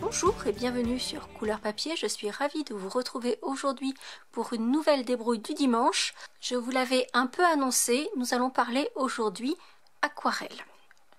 Bonjour et bienvenue sur Couleur Papier, je suis ravie de vous retrouver aujourd'hui pour une nouvelle débrouille du dimanche. Je vous l'avais un peu annoncé, nous allons parler aujourd'hui aquarelle.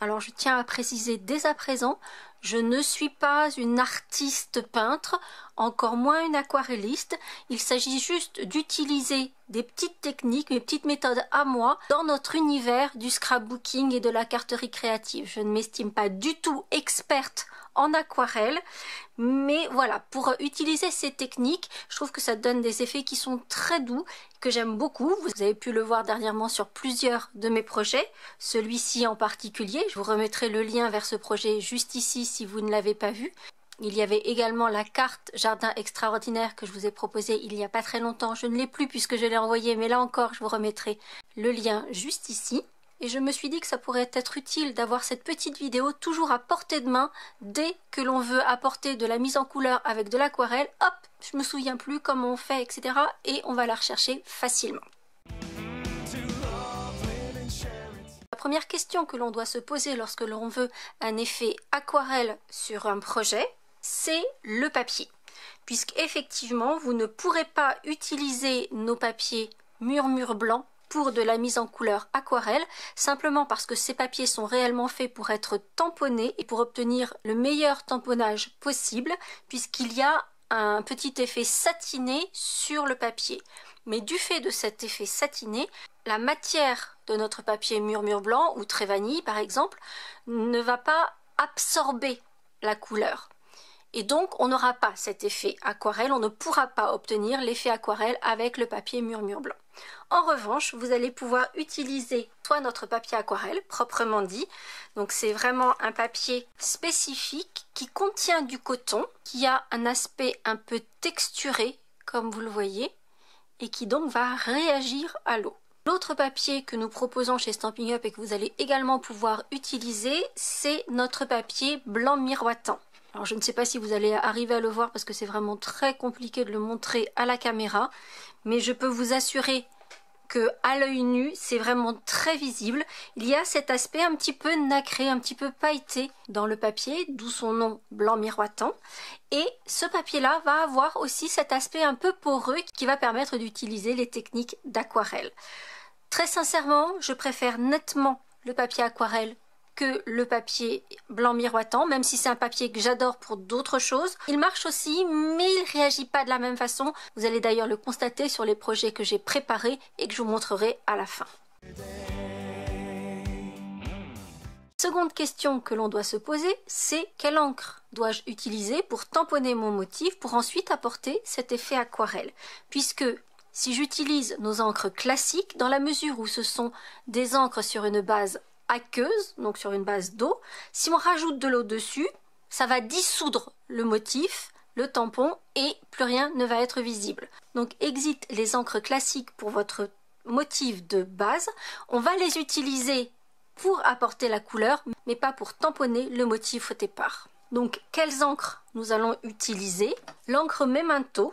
Alors je tiens à préciser dès à présent, je ne suis pas une artiste peintre, encore moins une aquarelliste. Il s'agit juste d'utiliser des petites techniques, des petites méthodes à moi dans notre univers du scrapbooking et de la carterie créative. Je ne m'estime pas du tout experte en aquarelle, mais voilà, pour utiliser ces techniques, je trouve que ça donne des effets qui sont très doux, que j'aime beaucoup. Vous avez pu le voir dernièrement sur plusieurs de mes projets, celui-ci en particulier. Je vous remettrai le lien vers ce projet juste ici si vous ne l'avez pas vu. Il y avait également la carte jardin extraordinaire que je vous ai proposée il n'y a pas très longtemps. Je ne l'ai plus puisque je l'ai envoyée, mais là encore, je vous remettrai le lien juste ici. Et je me suis dit que ça pourrait être utile d'avoir cette petite vidéo toujours à portée de main dès que l'on veut apporter de la mise en couleur avec de l'aquarelle. Hop, je me souviens plus comment on fait, etc. Et on va la rechercher facilement. La première question que l'on doit se poser lorsque l'on veut un effet aquarelle sur un projet, c'est le papier. Puisque effectivement, vous ne pourrez pas utiliser nos papiers murmure blanc pour de la mise en couleur aquarelle, simplement parce que ces papiers sont réellement faits pour être tamponnés et pour obtenir le meilleur tamponnage possible, puisqu'il y a un petit effet satiné sur le papier. Mais du fait de cet effet satiné, la matière de notre papier murmure blanc ou vanille par exemple ne va pas absorber la couleur. Et donc, on n'aura pas cet effet aquarelle, on ne pourra pas obtenir l'effet aquarelle avec le papier murmure blanc. En revanche, vous allez pouvoir utiliser soit notre papier aquarelle, proprement dit, donc c'est vraiment un papier spécifique qui contient du coton, qui a un aspect un peu texturé, comme vous le voyez, et qui donc va réagir à l'eau. L'autre papier que nous proposons chez Stamping Up et que vous allez également pouvoir utiliser, c'est notre papier blanc miroitant. Alors je ne sais pas si vous allez arriver à le voir parce que c'est vraiment très compliqué de le montrer à la caméra, mais je peux vous assurer que à l'œil nu, c'est vraiment très visible. Il y a cet aspect un petit peu nacré, un petit peu pailleté dans le papier, d'où son nom blanc miroitant. Et ce papier-là va avoir aussi cet aspect un peu poreux qui va permettre d'utiliser les techniques d'aquarelle. Très sincèrement, je préfère nettement le papier aquarelle que le papier blanc miroitant, même si c'est un papier que j'adore pour d'autres choses. Il marche aussi, mais il réagit pas de la même façon. Vous allez d'ailleurs le constater sur les projets que j'ai préparés et que je vous montrerai à la fin. Seconde question que l'on doit se poser, c'est quelle encre dois-je utiliser pour tamponner mon motif pour ensuite apporter cet effet aquarelle Puisque si j'utilise nos encres classiques, dans la mesure où ce sont des encres sur une base aqueuse, donc sur une base d'eau. Si on rajoute de l'eau dessus, ça va dissoudre le motif, le tampon et plus rien ne va être visible. Donc exit les encres classiques pour votre motif de base. On va les utiliser pour apporter la couleur, mais pas pour tamponner le motif au départ. Donc, quelles encres nous allons utiliser L'encre Memento,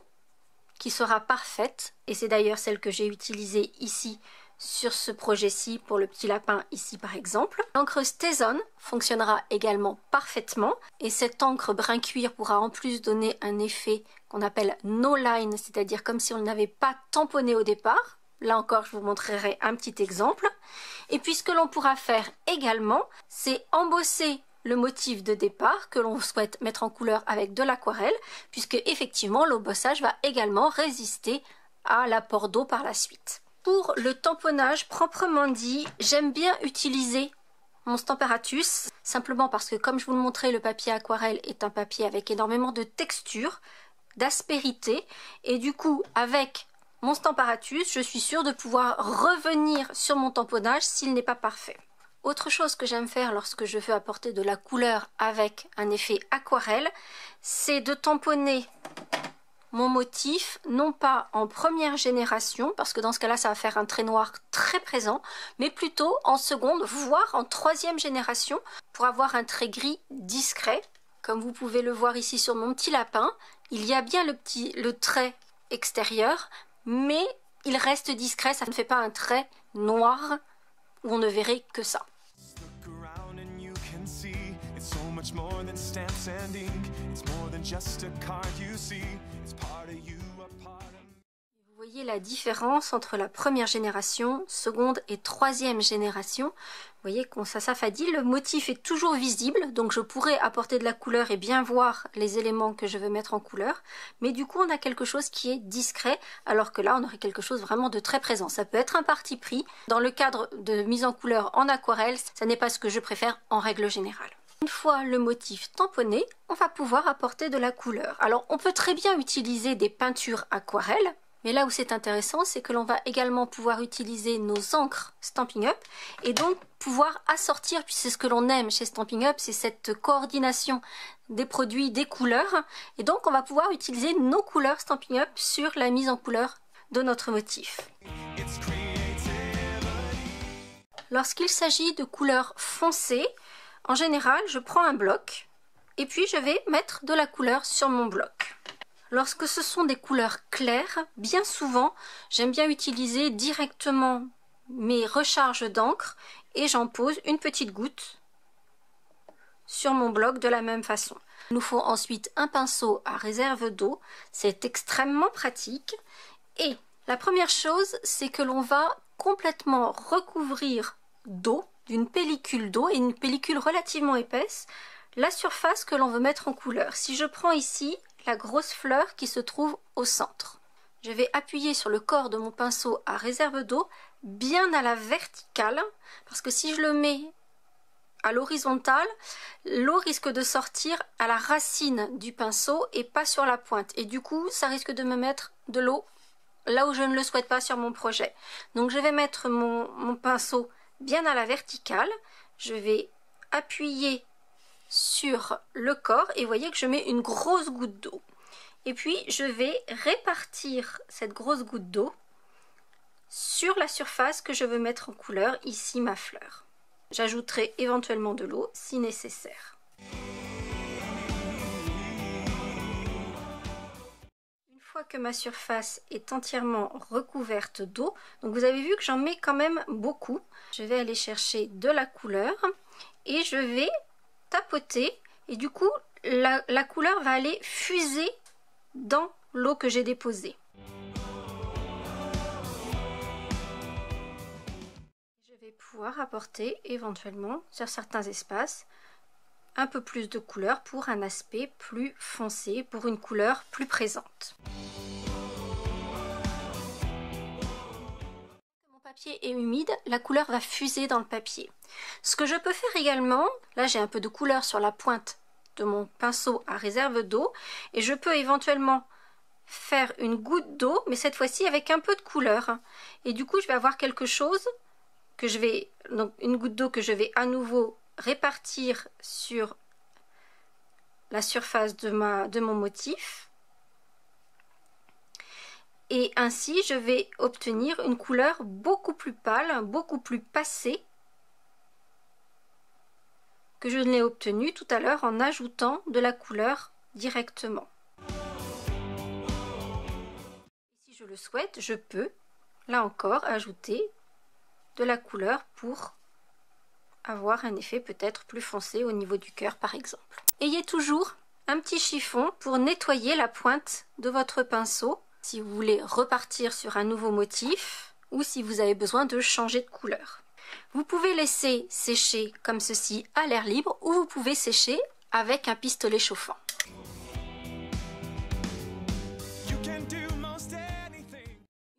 qui sera parfaite, et c'est d'ailleurs celle que j'ai utilisée ici sur ce projet-ci pour le petit lapin ici par exemple. L'encre stazon fonctionnera également parfaitement et cette encre brun cuir pourra en plus donner un effet qu'on appelle no line, c'est-à-dire comme si on n'avait pas tamponné au départ. Là encore, je vous montrerai un petit exemple. Et puis ce que l'on pourra faire également, c'est embosser le motif de départ que l'on souhaite mettre en couleur avec de l'aquarelle, puisque effectivement l'embossage va également résister à l'apport d'eau par la suite. Pour le tamponnage proprement dit, j'aime bien utiliser mon Stamparatus, simplement parce que comme je vous le montrais, le papier aquarelle est un papier avec énormément de texture, d'aspérité, et du coup, avec mon Stamparatus, je suis sûre de pouvoir revenir sur mon tamponnage s'il n'est pas parfait. Autre chose que j'aime faire lorsque je veux apporter de la couleur avec un effet aquarelle, c'est de tamponner mon motif, non pas en première génération, parce que dans ce cas-là, ça va faire un trait noir très présent, mais plutôt en seconde, voire en troisième génération, pour avoir un trait gris discret. Comme vous pouvez le voir ici sur mon petit lapin, il y a bien le petit le trait extérieur, mais il reste discret, ça ne fait pas un trait noir où on ne verrait que ça. Vous voyez la différence entre la première génération, seconde et troisième génération. Vous voyez qu'on ça dit le motif est toujours visible, donc je pourrais apporter de la couleur et bien voir les éléments que je veux mettre en couleur, mais du coup on a quelque chose qui est discret, alors que là on aurait quelque chose vraiment de très présent. Ça peut être un parti pris, dans le cadre de mise en couleur en aquarelle, ça n'est pas ce que je préfère en règle générale. Une fois le motif tamponné, on va pouvoir apporter de la couleur. Alors on peut très bien utiliser des peintures aquarelles, mais là où c'est intéressant, c'est que l'on va également pouvoir utiliser nos encres Stamping Up et donc pouvoir assortir, puisque c'est ce que l'on aime chez Stamping Up, c'est cette coordination des produits, des couleurs. Et donc on va pouvoir utiliser nos couleurs Stamping Up sur la mise en couleur de notre motif. Lorsqu'il s'agit de couleurs foncées, en général, je prends un bloc et puis je vais mettre de la couleur sur mon bloc. Lorsque ce sont des couleurs claires, bien souvent, j'aime bien utiliser directement mes recharges d'encre et j'en pose une petite goutte sur mon bloc de la même façon. Il nous faut ensuite un pinceau à réserve d'eau, c'est extrêmement pratique. Et la première chose, c'est que l'on va complètement recouvrir d'eau d'une pellicule d'eau et une pellicule relativement épaisse la surface que l'on veut mettre en couleur. Si je prends ici la grosse fleur qui se trouve au centre, je vais appuyer sur le corps de mon pinceau à réserve d'eau bien à la verticale parce que si je le mets à l'horizontale, l'eau risque de sortir à la racine du pinceau et pas sur la pointe. Et du coup, ça risque de me mettre de l'eau là où je ne le souhaite pas sur mon projet. Donc je vais mettre mon, mon pinceau bien à la verticale. Je vais appuyer sur le corps et voyez que je mets une grosse goutte d'eau. Et puis je vais répartir cette grosse goutte d'eau sur la surface que je veux mettre en couleur, ici ma fleur. J'ajouterai éventuellement de l'eau si nécessaire. que ma surface est entièrement recouverte d'eau, donc vous avez vu que j'en mets quand même beaucoup, je vais aller chercher de la couleur et je vais tapoter et du coup la, la couleur va aller fuser dans l'eau que j'ai déposée. Je vais pouvoir apporter éventuellement sur certains espaces un peu plus de couleur pour un aspect plus foncé, pour une couleur plus présente. Mon papier est humide, la couleur va fuser dans le papier. Ce que je peux faire également, là j'ai un peu de couleur sur la pointe de mon pinceau à réserve d'eau et je peux éventuellement faire une goutte d'eau mais cette fois-ci avec un peu de couleur et du coup je vais avoir quelque chose que je vais donc une goutte d'eau que je vais à nouveau répartir sur la surface de, ma, de mon motif. Et ainsi, je vais obtenir une couleur beaucoup plus pâle, beaucoup plus passée que je ne l'ai obtenue tout à l'heure en ajoutant de la couleur directement. si je le souhaite, je peux, là encore, ajouter de la couleur pour avoir un effet peut-être plus foncé au niveau du cœur par exemple. Ayez toujours un petit chiffon pour nettoyer la pointe de votre pinceau si vous voulez repartir sur un nouveau motif ou si vous avez besoin de changer de couleur. Vous pouvez laisser sécher comme ceci à l'air libre ou vous pouvez sécher avec un pistolet chauffant.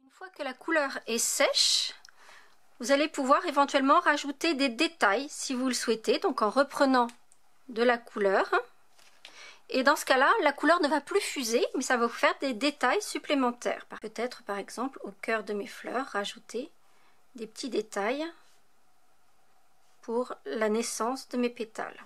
Une fois que la couleur est sèche, vous allez pouvoir éventuellement rajouter des détails si vous le souhaitez, donc en reprenant de la couleur. Et dans ce cas-là, la couleur ne va plus fuser, mais ça va vous faire des détails supplémentaires. Peut-être par exemple au cœur de mes fleurs, rajouter des petits détails pour la naissance de mes pétales.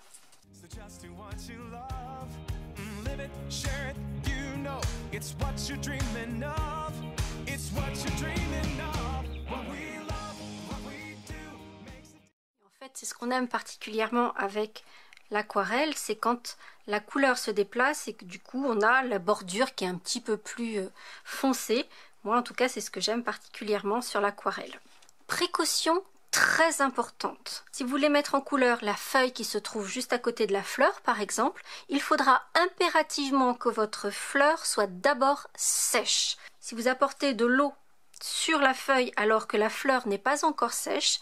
C'est ce qu'on aime particulièrement avec l'aquarelle, c'est quand la couleur se déplace et que du coup on a la bordure qui est un petit peu plus euh, foncée. Moi en tout cas c'est ce que j'aime particulièrement sur l'aquarelle. Précaution très importante. Si vous voulez mettre en couleur la feuille qui se trouve juste à côté de la fleur par exemple, il faudra impérativement que votre fleur soit d'abord sèche. Si vous apportez de l'eau sur la feuille alors que la fleur n'est pas encore sèche,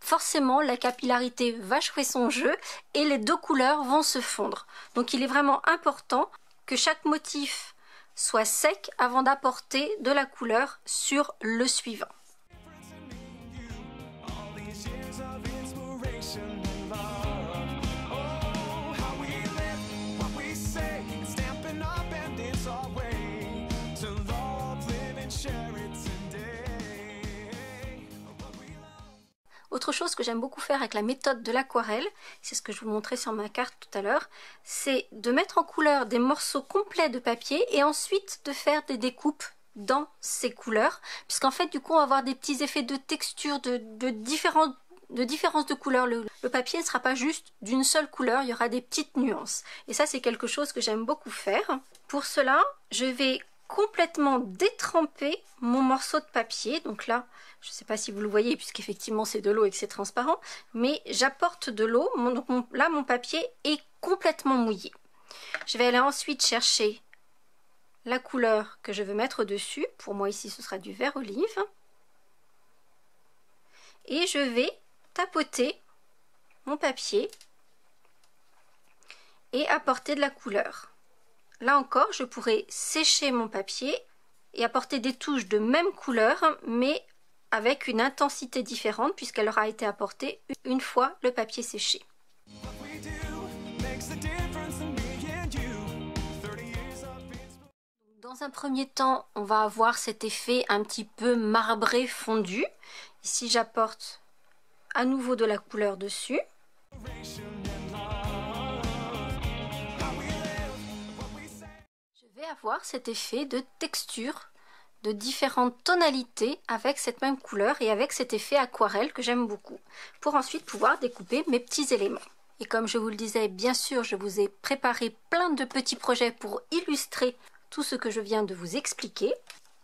forcément la capillarité va jouer son jeu et les deux couleurs vont se fondre. Donc il est vraiment important que chaque motif soit sec avant d'apporter de la couleur sur le suivant. Autre chose que j'aime beaucoup faire avec la méthode de l'aquarelle, c'est ce que je vous montrais sur ma carte tout à l'heure, c'est de mettre en couleur des morceaux complets de papier et ensuite de faire des découpes dans ces couleurs, puisqu'en fait du coup on va avoir des petits effets de texture, de, différentes de différence de couleurs Le, le papier ne sera pas juste d'une seule couleur, il y aura des petites nuances. Et ça, c'est quelque chose que j'aime beaucoup faire. Pour cela, je vais complètement détrempé mon morceau de papier. Donc là, je ne sais pas si vous le voyez puisqu'effectivement c'est de l'eau et que c'est transparent, mais j'apporte de l'eau. Donc là, mon papier est complètement mouillé. Je vais aller ensuite chercher la couleur que je veux mettre dessus. Pour moi ici, ce sera du vert olive. Et je vais tapoter mon papier et apporter de la couleur. Là encore, je pourrais sécher mon papier et apporter des touches de même couleur, mais avec une intensité différente puisqu'elle aura été apportée une fois le papier séché. Dans un premier temps, on va avoir cet effet un petit peu marbré fondu. Ici, j'apporte à nouveau de la couleur dessus. avoir cet effet de texture, de différentes tonalités avec cette même couleur et avec cet effet aquarelle que j'aime beaucoup, pour ensuite pouvoir découper mes petits éléments. Et comme je vous le disais, bien sûr, je vous ai préparé plein de petits projets pour illustrer tout ce que je viens de vous expliquer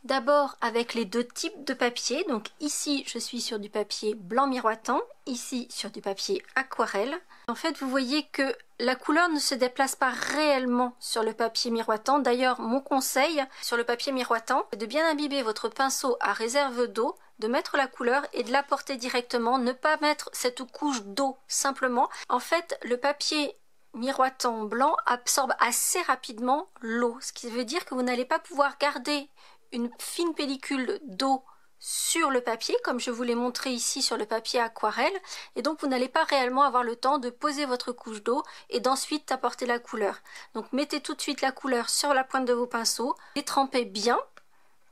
d'abord avec les deux types de papier. Donc ici, je suis sur du papier blanc miroitant, ici sur du papier aquarelle. En fait, vous voyez que la couleur ne se déplace pas réellement sur le papier miroitant. D'ailleurs, mon conseil sur le papier miroitant, est de bien imbiber votre pinceau à réserve d'eau, de mettre la couleur et de la porter directement, ne pas mettre cette couche d'eau simplement. En fait, le papier miroitant blanc absorbe assez rapidement l'eau, ce qui veut dire que vous n'allez pas pouvoir garder une fine pellicule d'eau sur le papier, comme je vous l'ai montré ici sur le papier aquarelle, et donc vous n'allez pas réellement avoir le temps de poser votre couche d'eau et d'ensuite apporter la couleur. Donc mettez tout de suite la couleur sur la pointe de vos pinceaux, détrempez bien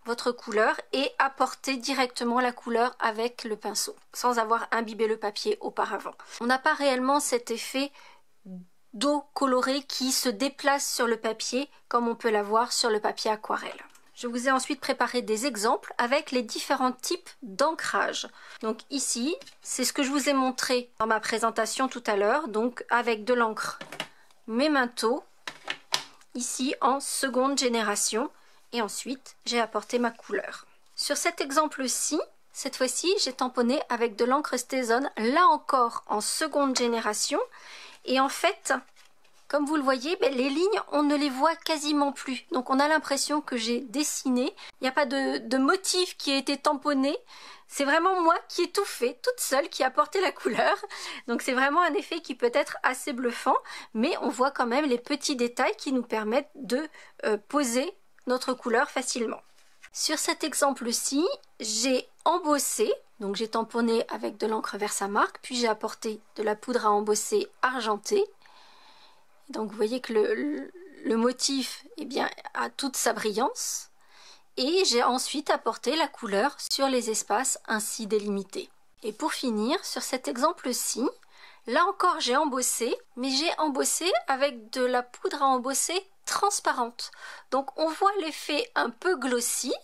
votre couleur et apportez directement la couleur avec le pinceau, sans avoir imbibé le papier auparavant. On n'a pas réellement cet effet d'eau colorée qui se déplace sur le papier comme on peut l'avoir sur le papier aquarelle. Je vous ai ensuite préparé des exemples avec les différents types d'ancrage. Donc ici, c'est ce que je vous ai montré dans ma présentation tout à l'heure, donc avec de l'encre mes manteaux ici en seconde génération, et ensuite j'ai apporté ma couleur. Sur cet exemple-ci, cette fois-ci, j'ai tamponné avec de l'encre Stézone, là encore en seconde génération, et en fait, comme vous le voyez, ben, les lignes, on ne les voit quasiment plus. Donc on a l'impression que j'ai dessiné. Il n'y a pas de, motif qui a été tamponné. C'est vraiment moi qui ai tout fait, toute seule, qui a apporté la couleur. Donc c'est vraiment un effet qui peut être assez bluffant, mais on voit quand même les petits détails qui nous permettent de euh, poser notre couleur facilement. Sur cet exemple-ci, j'ai embossé, donc j'ai tamponné avec de l'encre Versamark, puis j'ai apporté de la poudre à embosser argentée, donc vous voyez que le, motif eh bien, a toute sa brillance. Et j'ai ensuite apporté la couleur sur les espaces ainsi délimités. Et pour finir, sur cet exemple-ci, là encore j'ai embossé, mais j'ai embossé avec de la poudre à embosser transparente. Donc on voit l'effet un peu glossy,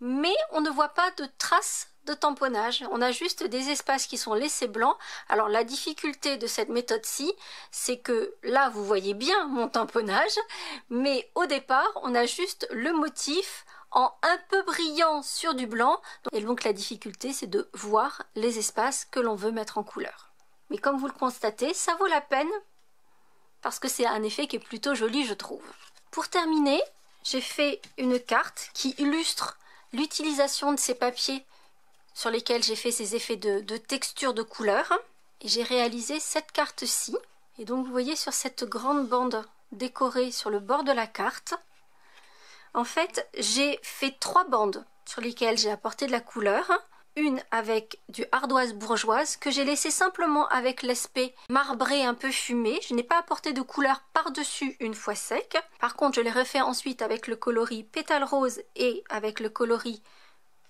mais on ne voit pas de traces tamponnage. On a juste des espaces qui sont laissés blancs. Alors la difficulté de cette méthode-ci, c'est que là, vous voyez bien mon tamponnage, mais au départ, on a juste le motif en un peu brillant sur du blanc. Et donc la difficulté, c'est de voir les espaces que l'on veut mettre en couleur. Mais comme vous le constatez, ça vaut la peine parce que c'est un effet qui est plutôt joli, je trouve. Pour terminer, j'ai fait une carte qui illustre l'utilisation de ces papiers sur lesquelles j'ai fait ces effets de, texture de couleur. Et j'ai réalisé cette carte-ci. Et donc vous voyez sur cette grande bande décorée sur le bord de la carte, en fait j'ai fait trois bandes sur lesquelles j'ai apporté de la couleur. Une avec du ardoise bourgeoise que j'ai laissé simplement avec l'aspect marbré un peu fumé. Je n'ai pas apporté de couleur par-dessus une fois sec. Par contre, je l'ai refait ensuite avec le coloris pétale rose et avec le coloris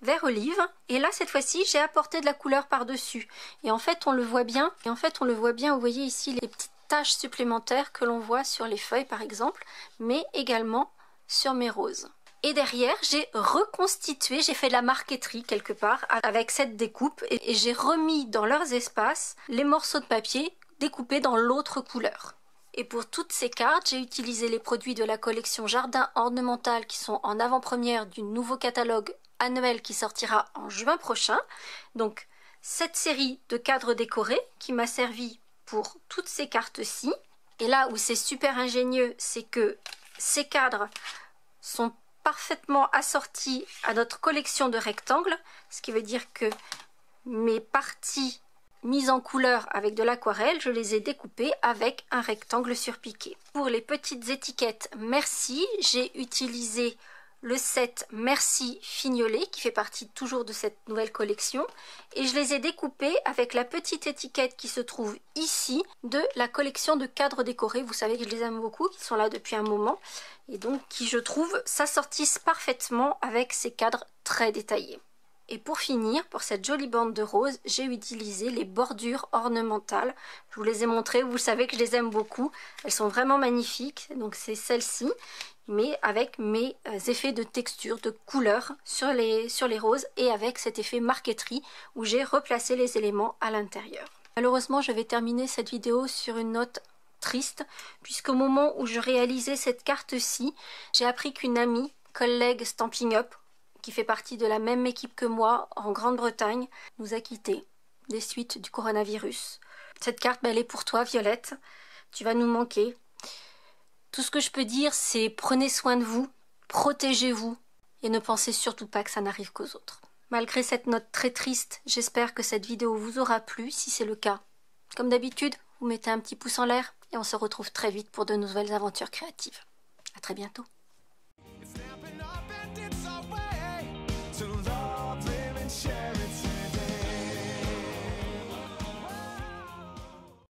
vert olive et là cette fois-ci j'ai apporté de la couleur par-dessus et en fait on le voit bien et en fait on le voit bien vous voyez ici les petites taches supplémentaires que l'on voit sur les feuilles par exemple mais également sur mes roses et derrière j'ai reconstitué j'ai fait de la marqueterie quelque part avec cette découpe et j'ai remis dans leurs espaces les morceaux de papier découpés dans l'autre couleur et pour toutes ces cartes, j'ai utilisé les produits de la collection Jardin Ornemental qui sont en avant-première du nouveau catalogue qui sortira en juin prochain. Donc cette série de cadres décorés qui m'a servi pour toutes ces cartes-ci. Et là où c'est super ingénieux, c'est que ces cadres sont parfaitement assortis à notre collection de rectangles, ce qui veut dire que mes parties mises en couleur avec de l'aquarelle, je les ai découpées avec un rectangle surpiqué. Pour les petites étiquettes merci, j'ai utilisé le set Merci Fignolé qui fait partie toujours de cette nouvelle collection et je les ai découpés avec la petite étiquette qui se trouve ici de la collection de cadres décorés. Vous savez que je les aime beaucoup, qui sont là depuis un moment et donc qui je trouve s'assortissent parfaitement avec ces cadres très détaillés. Et pour finir, pour cette jolie bande de roses, j'ai utilisé les bordures ornementales. Je vous les ai montrées, vous savez que je les aime beaucoup. Elles sont vraiment magnifiques, donc c'est celle-ci mais avec mes euh, effets de texture, de couleur sur les, sur les roses et avec cet effet marqueterie où j'ai replacé les éléments à l'intérieur. Malheureusement, je vais terminer cette vidéo sur une note triste puisqu'au moment où je réalisais cette carte-ci, j'ai appris qu'une amie, collègue Stamping Up, qui fait partie de la même équipe que moi en Grande-Bretagne, nous a quittés des suites du coronavirus. Cette carte, ben, elle est pour toi, Violette. Tu vas nous manquer. Tout ce que je peux dire, c'est prenez soin de vous, protégez-vous, et ne pensez surtout pas que ça n'arrive qu'aux autres. Malgré cette note très triste, j'espère que cette vidéo vous aura plu, si c'est le cas. Comme d'habitude, vous mettez un petit pouce en l'air, et on se retrouve très vite pour de nouvelles aventures créatives. À très bientôt.